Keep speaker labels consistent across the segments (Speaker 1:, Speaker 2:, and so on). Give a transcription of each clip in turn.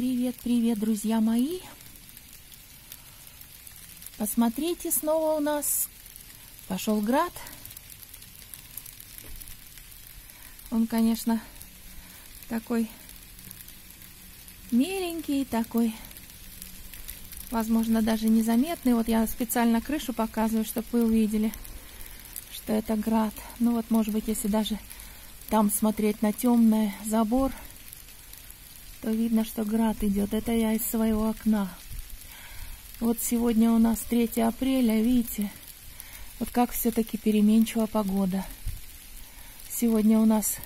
Speaker 1: Привет, привет, друзья мои! Посмотрите, снова у нас пошел град. Он, конечно, такой меленький, такой, возможно, даже незаметный. Вот я специально крышу показываю, чтобы вы увидели, что это град. Ну вот, может быть, если даже там смотреть на темное забор – то видно, что град идет. Это я из своего окна. Вот сегодня у нас 3 апреля, видите, вот как все-таки переменчива погода. Сегодня у нас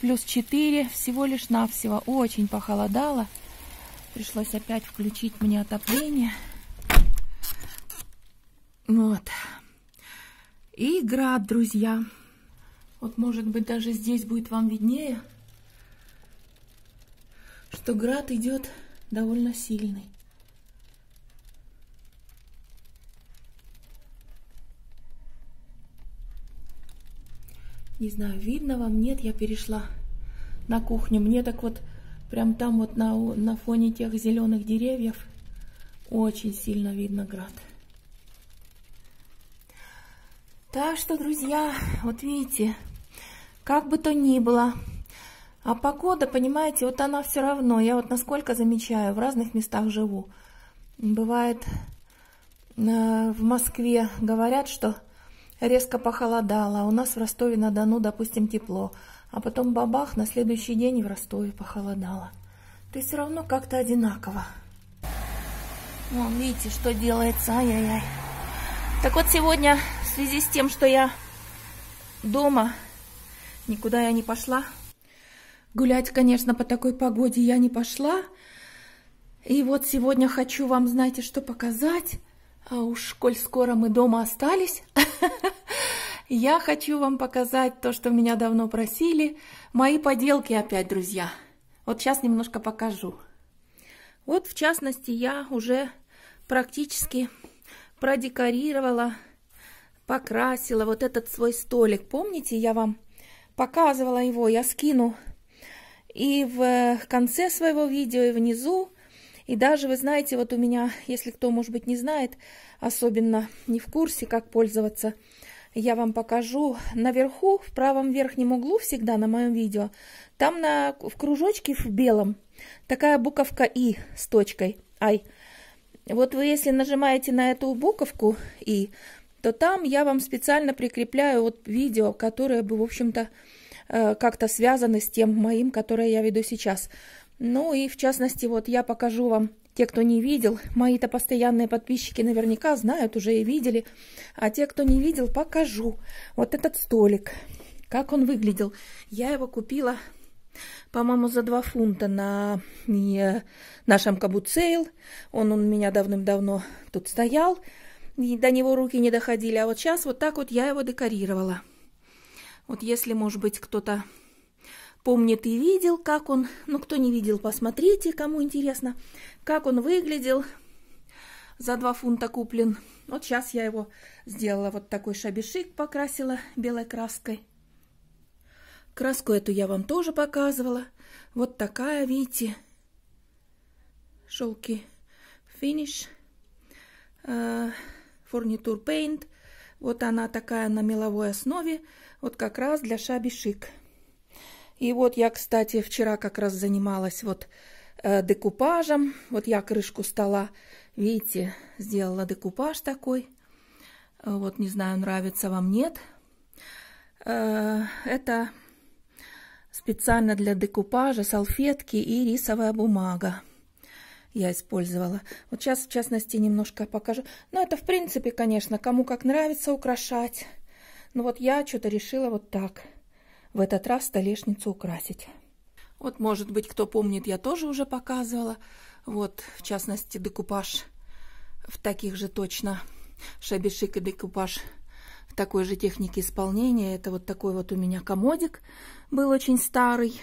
Speaker 1: плюс 4, всего лишь навсего. Очень похолодало. Пришлось опять включить мне отопление. Вот. И град, друзья. Вот, может быть, даже здесь будет вам виднее что град идет довольно сильный. Не знаю, видно вам, нет, я перешла на кухню. Мне так вот, прям там вот на, на фоне тех зеленых деревьев очень сильно видно град. Так что, друзья, вот видите, как бы то ни было, а погода, понимаете, вот она все равно. Я вот насколько замечаю, в разных местах живу. Бывает, э, в Москве говорят, что резко похолодало. А у нас в Ростове-на-Дону, допустим, тепло. А потом бабах, на следующий день и в Ростове похолодало. Ты все равно как-то одинаково. Вон, видите, что делается. Ай-яй-яй. Так вот, сегодня в связи с тем, что я дома, никуда я не пошла, Гулять, конечно, по такой погоде я не пошла. И вот сегодня хочу вам, знаете, что показать. А уж, коль скоро мы дома остались, я хочу вам показать то, что меня давно просили. Мои поделки опять, друзья. Вот сейчас немножко покажу. Вот, в частности, я уже практически продекорировала, покрасила вот этот свой столик. Помните, я вам показывала его, я скину и в э, конце своего видео, и внизу, и даже, вы знаете, вот у меня, если кто, может быть, не знает, особенно не в курсе, как пользоваться, я вам покажу наверху, в правом верхнем углу всегда на моем видео, там на, в кружочке в белом такая буковка «И» с точкой «Ай». Вот вы, если нажимаете на эту буковку «И», то там я вам специально прикрепляю вот видео, которое бы, в общем-то, Э, как-то связаны с тем моим, которое я веду сейчас. Ну и в частности, вот я покажу вам, те, кто не видел, мои-то постоянные подписчики наверняка знают, уже и видели. А те, кто не видел, покажу. Вот этот столик, как он выглядел. Я его купила, по-моему, за 2 фунта на не, нашем Кабуцейл. Он у меня давным-давно тут стоял, и до него руки не доходили. А вот сейчас вот так вот я его декорировала. Вот если, может быть, кто-то помнит и видел, как он, ну, кто не видел, посмотрите, кому интересно, как он выглядел, за два фунта куплен. Вот сейчас я его сделала, вот такой шабишик покрасила белой краской. Краску эту я вам тоже показывала. Вот такая, видите, шелки финиш, э, фурнитур пейнт. Вот она такая на меловой основе. Вот как раз для шабишик. И вот я, кстати, вчера как раз занималась вот э, декупажем. Вот я крышку стола, видите, сделала декупаж такой. Э, вот, не знаю, нравится вам, нет. Э, это специально для декупажа салфетки и рисовая бумага я использовала. Вот сейчас, в частности, немножко покажу. Но ну, это, в принципе, конечно, кому как нравится украшать. Ну вот я что-то решила вот так. В этот раз столешницу украсить. Вот, может быть, кто помнит, я тоже уже показывала. Вот, в частности, декупаж в таких же точно шабишик и декупаж в такой же технике исполнения. Это вот такой вот у меня комодик был очень старый,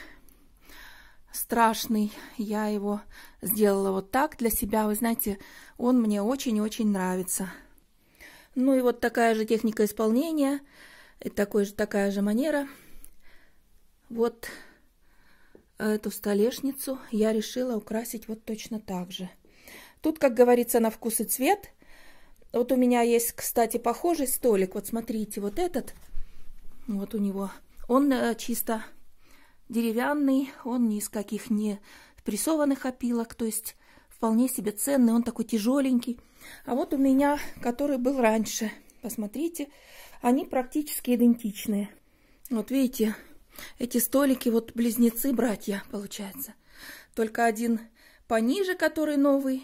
Speaker 1: страшный. Я его сделала вот так для себя. Вы знаете, он мне очень и очень нравится. Ну и вот такая же техника исполнения, и такой же, такая же манера. Вот э, эту столешницу я решила украсить вот точно так же. Тут, как говорится, на вкус и цвет. Вот у меня есть, кстати, похожий столик. Вот смотрите, вот этот, вот у него. Он э, чисто деревянный, он ни из каких не прессованных опилок, то есть вполне себе ценный, он такой тяжеленький. А вот у меня, который был раньше, посмотрите, они практически идентичные. Вот видите, эти столики, вот близнецы, братья, получается. Только один пониже, который новый,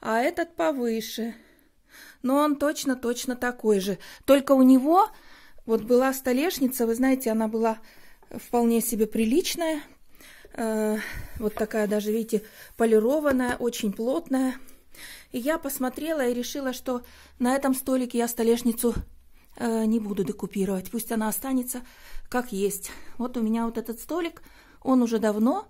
Speaker 1: а этот повыше. Но он точно-точно такой же. Только у него вот была столешница, вы знаете, она была вполне себе приличная. Э -э вот такая даже, видите, полированная, очень плотная. И я посмотрела и решила, что на этом столике я столешницу э, не буду декупировать. Пусть она останется как есть. Вот у меня вот этот столик, он уже давно,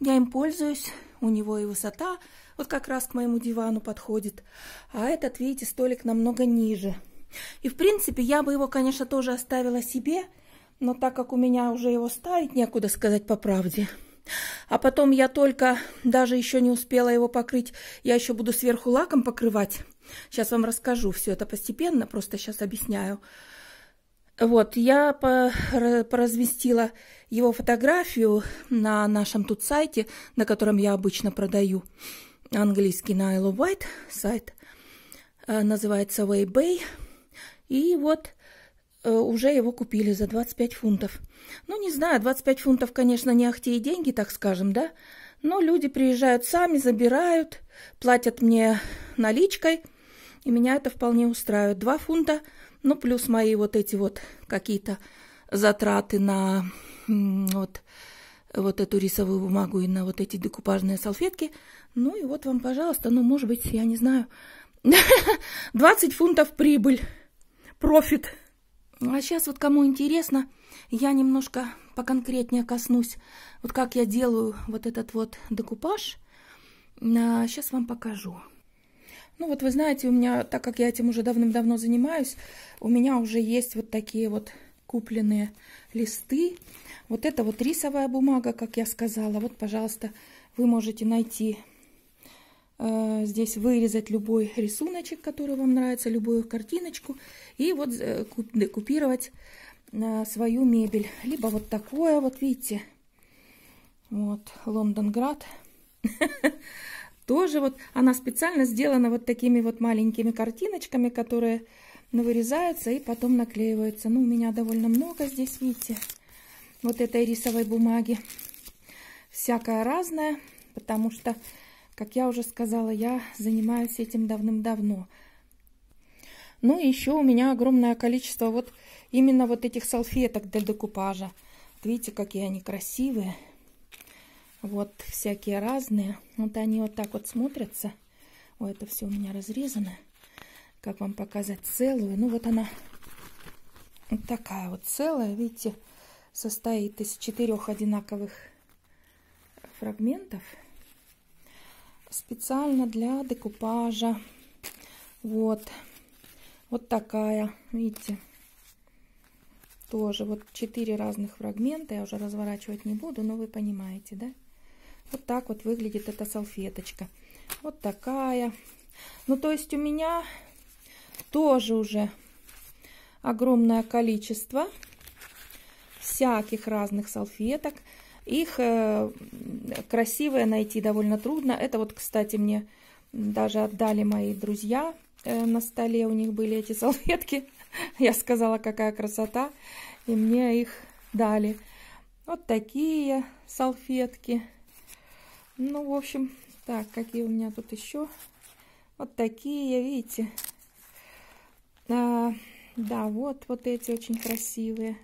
Speaker 1: я им пользуюсь, у него и высота вот как раз к моему дивану подходит. А этот, видите, столик намного ниже. И, в принципе, я бы его, конечно, тоже оставила себе, но так как у меня уже его ставить некуда сказать по правде, а потом я только даже еще не успела его покрыть. Я еще буду сверху лаком покрывать. Сейчас вам расскажу все это постепенно, просто сейчас объясняю. Вот, я поразместила его фотографию на нашем тут сайте, на котором я обычно продаю английский на Isle of White сайт. Э, называется Waybay. И вот Э, уже его купили за 25 фунтов. Ну, не знаю, 25 фунтов, конечно, не ахти и деньги, так скажем, да? Но люди приезжают сами, забирают, платят мне наличкой, и меня это вполне устраивает. Два фунта, ну, плюс мои вот эти вот какие-то затраты на вот, вот эту рисовую бумагу и на вот эти декупажные салфетки. Ну и вот вам, пожалуйста, ну, может быть, я не знаю, 20 фунтов прибыль, профит. Ну, а сейчас вот кому интересно, я немножко поконкретнее коснусь, вот как я делаю вот этот вот декупаж. А сейчас вам покажу. Ну вот вы знаете, у меня, так как я этим уже давным-давно занимаюсь, у меня уже есть вот такие вот купленные листы. Вот это вот рисовая бумага, как я сказала. Вот, пожалуйста, вы можете найти Э, здесь вырезать любой рисуночек, который вам нравится, любую картиночку, и вот э, купировать э, свою мебель. Либо вот такое, вот видите, вот Лондонград. Тоже вот она специально сделана вот такими вот маленькими картиночками, которые вырезаются и потом наклеиваются. Ну, у меня довольно много здесь, видите, вот этой рисовой бумаги. Всякая разная, потому что как я уже сказала, я занимаюсь этим давным-давно. Ну и еще у меня огромное количество вот именно вот этих салфеток для декупажа. Вот видите, какие они красивые. Вот всякие разные. Вот они вот так вот смотрятся. Вот это все у меня разрезано. Как вам показать целую? Ну вот она вот такая вот целая. Видите, состоит из четырех одинаковых фрагментов специально для декупажа. Вот. Вот такая, видите, тоже вот четыре разных фрагмента. Я уже разворачивать не буду, но вы понимаете, да? Вот так вот выглядит эта салфеточка. Вот такая. Ну, то есть у меня тоже уже огромное количество всяких разных салфеток. Их э, красивые найти довольно трудно. Это вот, кстати, мне даже отдали мои друзья. Э, на столе у них были эти салфетки. Я сказала, какая красота. И мне их дали. Вот такие салфетки. Ну, в общем, так, какие у меня тут еще. Вот такие, видите. А, да, вот, вот эти очень красивые.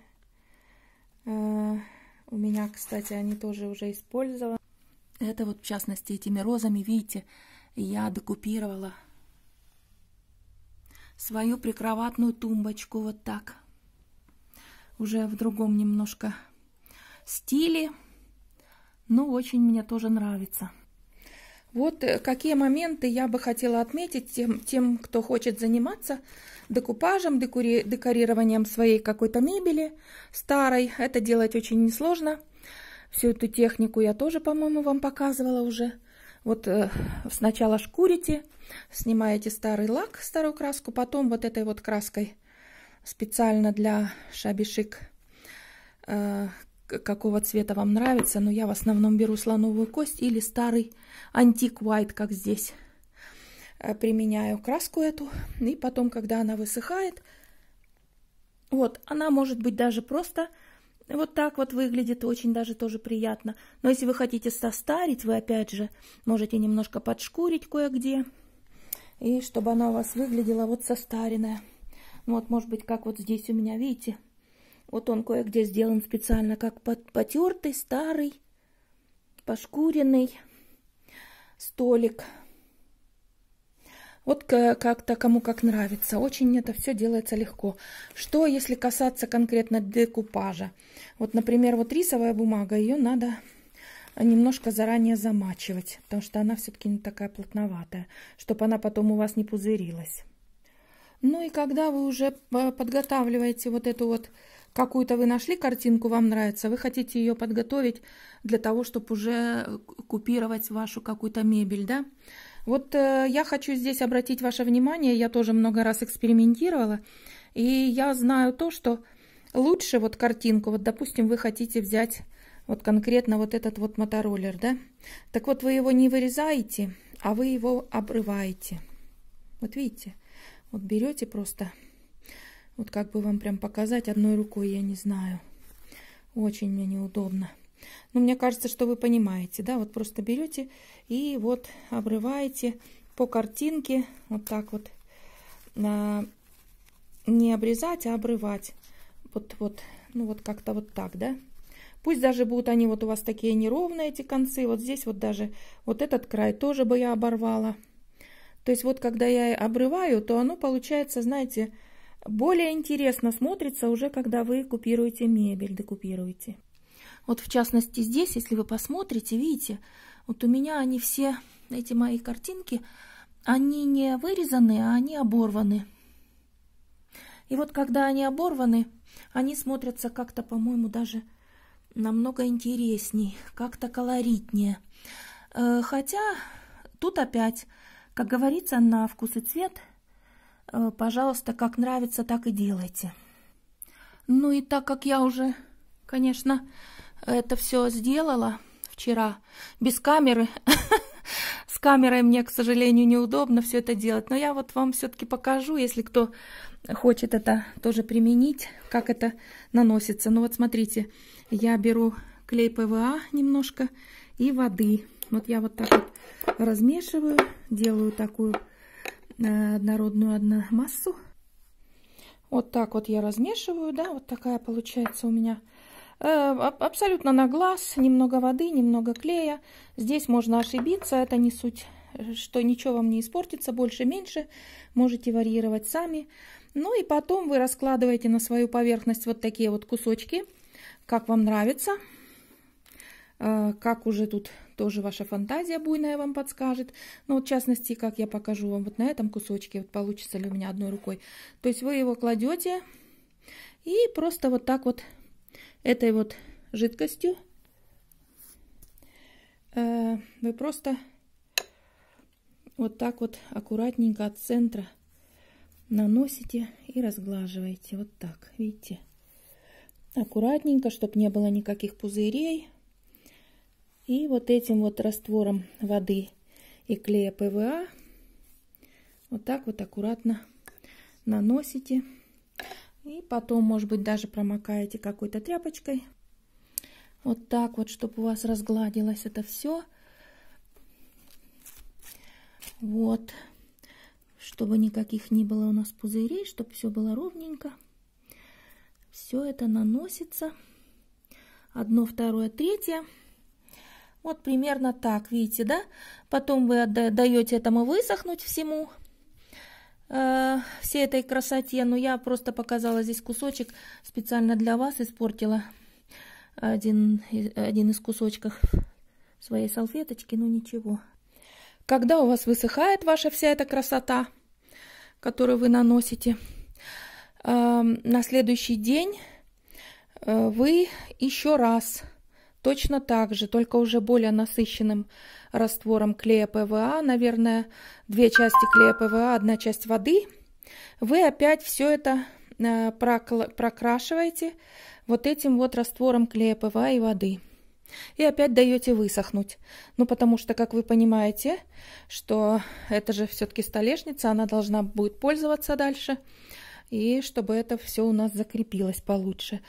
Speaker 1: А, у меня, кстати, они тоже уже использовала. Это вот, в частности, этими розами, видите, я декупировала свою прикроватную тумбочку вот так. Уже в другом немножко стиле, но очень мне тоже нравится. Вот э, какие моменты я бы хотела отметить тем, тем кто хочет заниматься декупажем, декори, декорированием своей какой-то мебели старой. Это делать очень несложно. Всю эту технику я тоже, по-моему, вам показывала уже. Вот э, сначала шкурите, снимаете старый лак, старую краску, потом вот этой вот краской специально для шабишек э, какого цвета вам нравится, но я в основном беру слоновую кость или старый антик white, как здесь. Э, применяю краску эту, и потом, когда она высыхает, вот, она может быть даже просто вот так вот выглядит, очень даже тоже приятно. Но если вы хотите состарить, вы опять же можете немножко подшкурить кое-где, и чтобы она у вас выглядела вот состаренная. Вот, может быть, как вот здесь у меня, видите, вот он кое-где сделан специально как потертый, старый, пошкуренный столик. Вот как-то кому как нравится. Очень это все делается легко. Что, если касаться конкретно декупажа? Вот, например, вот рисовая бумага, ее надо немножко заранее замачивать, потому что она все-таки не такая плотноватая, чтобы она потом у вас не пузырилась. Ну и когда вы уже э, подготавливаете вот эту вот какую-то вы нашли картинку, вам нравится, вы хотите ее подготовить для того, чтобы уже э, купировать вашу какую-то мебель, да? Вот э, я хочу здесь обратить ваше внимание, я тоже много раз экспериментировала, и я знаю то, что лучше вот картинку, вот допустим, вы хотите взять вот конкретно вот этот вот мотороллер, да? Так вот вы его не вырезаете, а вы его обрываете. Вот видите, вот берете просто вот как бы вам прям показать одной рукой, я не знаю. Очень мне неудобно. Но мне кажется, что вы понимаете, да? Вот просто берете и вот обрываете по картинке вот так вот. А, не обрезать, а обрывать. Вот, вот, ну вот как-то вот так, да? Пусть даже будут они вот у вас такие неровные, эти концы. Вот здесь вот даже вот этот край тоже бы я оборвала. То есть вот когда я обрываю, то оно получается, знаете, более интересно смотрится уже, когда вы купируете мебель, декупируете. Вот в частности здесь, если вы посмотрите, видите, вот у меня они все, эти мои картинки, они не вырезаны, а они оборваны. И вот когда они оборваны, они смотрятся как-то, по-моему, даже намного интересней, как-то колоритнее. Э, хотя тут опять, как говорится, на вкус и цвет Э, пожалуйста, как нравится, так и делайте. Ну и так как я уже, конечно, это все сделала вчера без камеры, с камерой мне, к сожалению, неудобно все это делать, но я вот вам все-таки покажу, если кто хочет это тоже применить, как это наносится. Ну вот смотрите, я беру клей ПВА немножко и воды. Вот я вот так вот размешиваю, делаю такую на однородную одну массу. Вот так вот я размешиваю, да, вот такая получается у меня э, абсолютно на глаз, немного воды, немного клея. Здесь можно ошибиться, это не суть, э, что ничего вам не испортится, больше-меньше, можете варьировать сами. Ну и потом вы раскладываете на свою поверхность вот такие вот кусочки, как вам нравится. Э, как уже тут тоже ваша фантазия буйная вам подскажет. Но ну, вот в частности, как я покажу вам вот на этом кусочке, вот получится ли у меня одной рукой. То есть вы его кладете и просто вот так вот этой вот жидкостью э, вы просто вот так вот аккуратненько от центра наносите и разглаживаете. Вот так, видите? Аккуратненько, чтобы не было никаких пузырей. И вот этим вот раствором воды и клея ПВА вот так вот аккуратно наносите. И потом, может быть, даже промокаете какой-то тряпочкой. Вот так вот, чтобы у вас разгладилось это все. Вот. Чтобы никаких не было у нас пузырей, чтобы все было ровненько. Все это наносится. Одно, второе, третье. Вот примерно так, видите, да? Потом вы отдаете этому высохнуть всему, э, всей этой красоте. Но я просто показала здесь кусочек, специально для вас испортила один, один из кусочков своей салфеточки, но ничего. Когда у вас высыхает ваша вся эта красота, которую вы наносите, э, на следующий день э, вы еще раз Точно так же, только уже более насыщенным раствором клея ПВА, наверное, две части клея ПВА, одна часть воды. Вы опять все это э, прокрашиваете вот этим вот раствором клея ПВА и воды. И опять даете высохнуть. Ну, потому что, как вы понимаете, что это же все-таки столешница, она должна будет пользоваться дальше. И чтобы это все у нас закрепилось получше.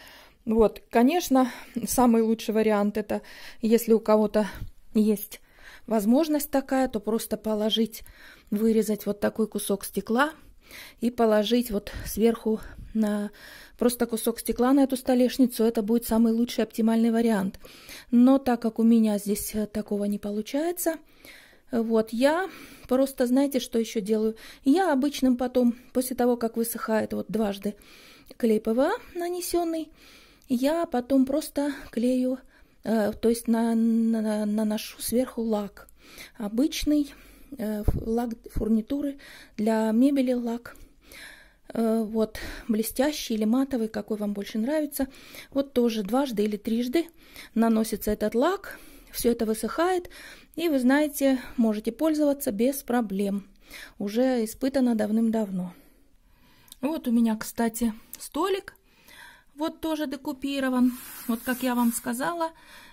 Speaker 1: Вот, конечно, самый лучший вариант это, если у кого-то есть возможность такая, то просто положить, вырезать вот такой кусок стекла и положить вот сверху на просто кусок стекла на эту столешницу. Это будет самый лучший оптимальный вариант. Но так как у меня здесь э, такого не получается, вот, я просто, знаете, что еще делаю? Я обычным потом, после того, как высыхает вот дважды клей ПВА нанесенный, я потом просто клею, э, то есть на, на, наношу сверху лак. Обычный э, лак фурнитуры для мебели, лак э, вот блестящий или матовый, какой вам больше нравится. Вот тоже дважды или трижды наносится этот лак, все это высыхает, и вы знаете, можете пользоваться без проблем. Уже испытано давным-давно. Вот у меня, кстати, столик вот тоже декупирован. Вот как я вам сказала,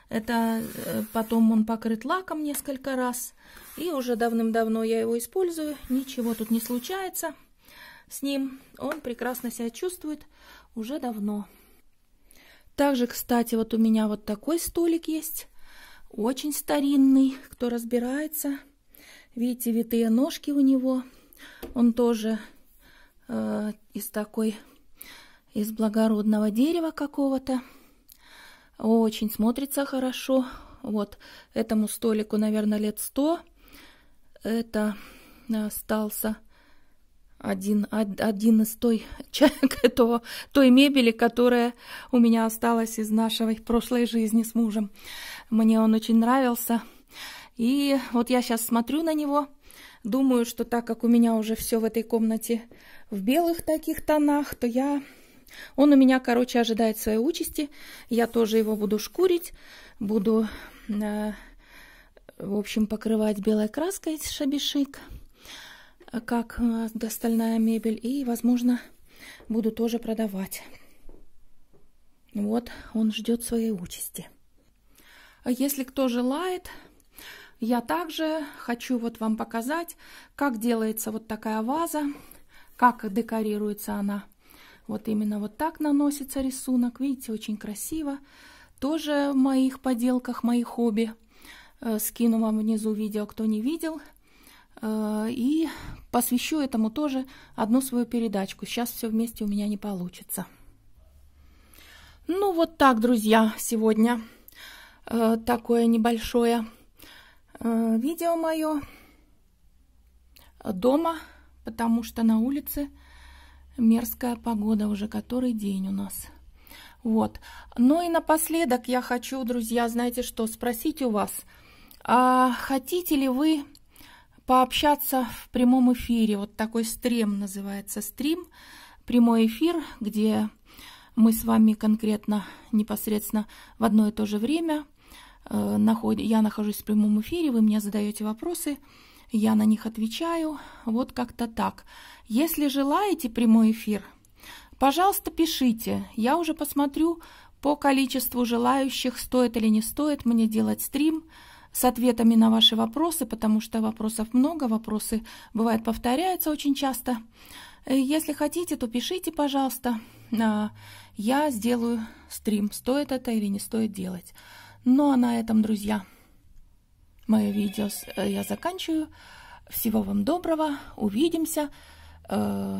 Speaker 1: это э, потом он покрыт лаком несколько раз. И уже давным-давно я его использую. Ничего тут не случается с ним. Он прекрасно себя чувствует уже давно. Также, кстати, вот у меня вот такой столик есть. Очень старинный, кто разбирается. Видите, витые ножки у него. Он тоже э, из такой из благородного дерева какого-то. Очень смотрится хорошо. Вот этому столику, наверное, лет сто. Это э, остался один, один из той, то, той мебели, которая у меня осталась из нашей прошлой жизни с мужем. Мне он очень нравился. И вот я сейчас смотрю на него, думаю, что так как у меня уже все в этой комнате в белых таких тонах, то я он у меня, короче, ожидает своей участи. Я тоже его буду шкурить, буду, э, в общем, покрывать белой краской шабишик, как э, остальная мебель. И, возможно, буду тоже продавать. Вот он ждет своей участи. А если кто желает, я также хочу вот вам показать, как делается вот такая ваза, как декорируется она. Вот именно вот так наносится рисунок. Видите, очень красиво. Тоже в моих поделках, мои хобби. Э, скину вам внизу видео, кто не видел. Э, и посвящу этому тоже одну свою передачку. Сейчас все вместе у меня не получится. Ну вот так, друзья, сегодня э, такое небольшое видео мое дома, потому что на улице мерзкая погода уже который день у нас. Вот. Ну и напоследок я хочу, друзья, знаете что, спросить у вас, а хотите ли вы пообщаться в прямом эфире? Вот такой стрим называется, стрим, прямой эфир, где мы с вами конкретно непосредственно в одно и то же время э, – я нахожусь в прямом эфире, вы мне задаете вопросы, я на них отвечаю. Вот как-то так. Если желаете прямой эфир, пожалуйста, пишите. Я уже посмотрю по количеству желающих, стоит или не стоит мне делать стрим с ответами на ваши вопросы, потому что вопросов много, вопросы, бывает, повторяются очень часто. Если хотите, то пишите, пожалуйста. А, я сделаю стрим, стоит это или не стоит делать. Ну а на этом, друзья, мое видео э, я заканчиваю. Всего вам доброго, увидимся, э,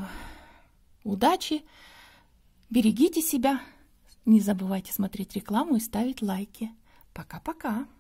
Speaker 1: удачи, берегите себя, не забывайте смотреть рекламу и ставить лайки. Пока-пока!